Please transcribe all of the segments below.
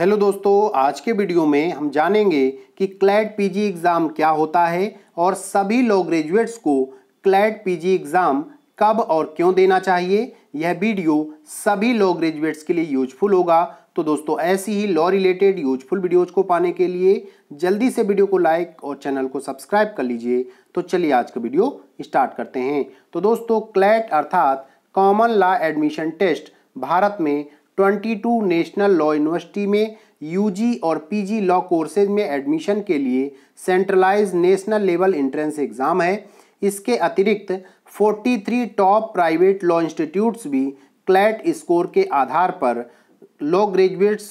hello दोस्तों आज के वीडियो में हम जानेंगे कि क्लैट पीजी एग्ज़ाम क्या होता है और सभी लॉ ग्रेजुएट्स को क्लैट पीजी एग्ज़ाम कब और क्यों देना चाहिए यह वीडियो सभी लॉ ग्रेजुएट्स के लिए यूजफुल होगा तो दोस्तों ऐसी ही लॉ रिलेटेड यूजफुल वीडियोज को पाने के लिए जल्दी से वीडियो को लाइक और चैनल को सब्सक्राइब कर लीजिए तो चलिए आज का वीडियो स्टार्ट करते हैं तो दोस्तों क्लैट अर्थात common law admission test Bharat में 22 नेशनल लॉ यूनिवर्सिटी में यूजी और पीजी लॉ कोर्सेज में एडमिशन के लिए centralize national level entrance exam है इसके अतिरिक्त 43 टॉप प्राइवेट लॉ इंस्टीट्यूट्स भी क्लैट स्कोर के आधार पर लॉ ग्रेजुएट्स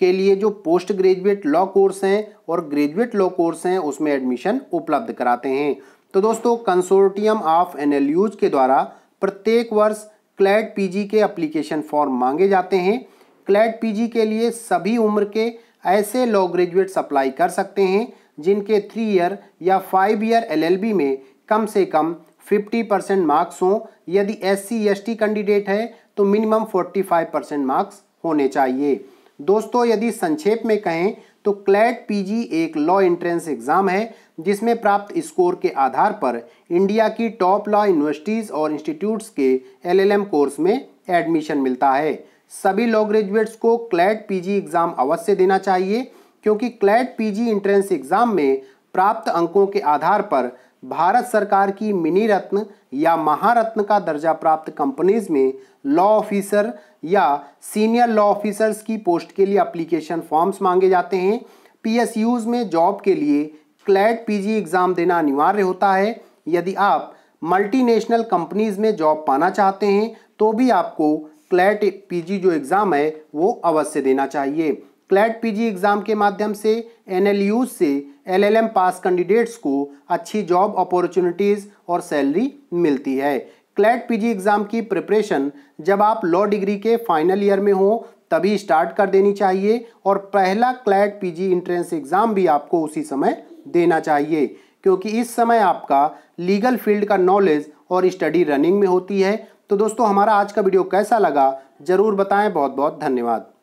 के लिए जो पोस्ट ग्रेजुएट लॉ कोर्स हैं और ग्रेजुएट लॉ कोर्स हैं उसमें एडमिशन उपलब्ध कराते हैं तो दोस्तों कंसोर्टियम ऑफ एन के द्वारा प्रत्येक वर्ष क्लैट पीजी के अप्लीकेशन फॉर्म मांगे जाते हैं क्लैट पीजी के लिए सभी उम्र के ऐसे लॉ ग्रेजुएट्स अप्लाई कर सकते हैं जिनके थ्री ईयर या फाइव ईयर एलएलबी में कम से कम 50 परसेंट मार्क्स हों यदि एस सी कैंडिडेट है तो मिनिमम 45 परसेंट मार्क्स होने चाहिए दोस्तों यदि संक्षेप में कहें तो क्लैट पीजी एक लॉ एंट्रेंस एग्ज़ाम है जिसमें प्राप्त स्कोर के आधार पर इंडिया की टॉप लॉ यूनिवर्सिटीज़ और इंस्टीट्यूट्स के एलएलएम कोर्स में एडमिशन मिलता है सभी लॉ ग्रेजुएट्स को क्लैट पीजी एग्ज़ाम अवश्य देना चाहिए क्योंकि क्लैट पीजी एंट्रेंस एग्ज़ाम में प्राप्त अंकों के आधार पर भारत सरकार की मिनी रत्न या महारत्न का दर्जा प्राप्त कंपनीज में लॉ ऑफिसर या सीनियर लॉ ऑफिसर्स की पोस्ट के लिए अप्लीकेशन फॉर्म्स मांगे जाते हैं पीएसयूज में जॉब के लिए क्लैट पीजी एग्ज़ाम देना अनिवार्य होता है यदि आप मल्टीनेशनल कंपनीज में जॉब पाना चाहते हैं तो भी आपको क्लैट पीजी जो एग्ज़ाम है वो अवश्य देना चाहिए क्लैट पीजी एग्ज़ाम के माध्यम से एन से एलएलएम पास कैंडिडेट्स को अच्छी जॉब अपॉर्चुनिटीज़ और सैलरी मिलती है क्लैट पीजी एग्ज़ाम की प्रिपरेशन जब आप लॉ डिग्री के फाइनल ईयर में हो तभी स्टार्ट कर देनी चाहिए और पहला क्लैट पीजी इंट्रेंस एग्ज़ाम भी आपको उसी समय देना चाहिए क्योंकि इस समय आपका लीगल फील्ड का नॉलेज और स्टडी रनिंग में होती है तो दोस्तों हमारा आज का वीडियो कैसा लगा ज़रूर बताएं बहुत बहुत धन्यवाद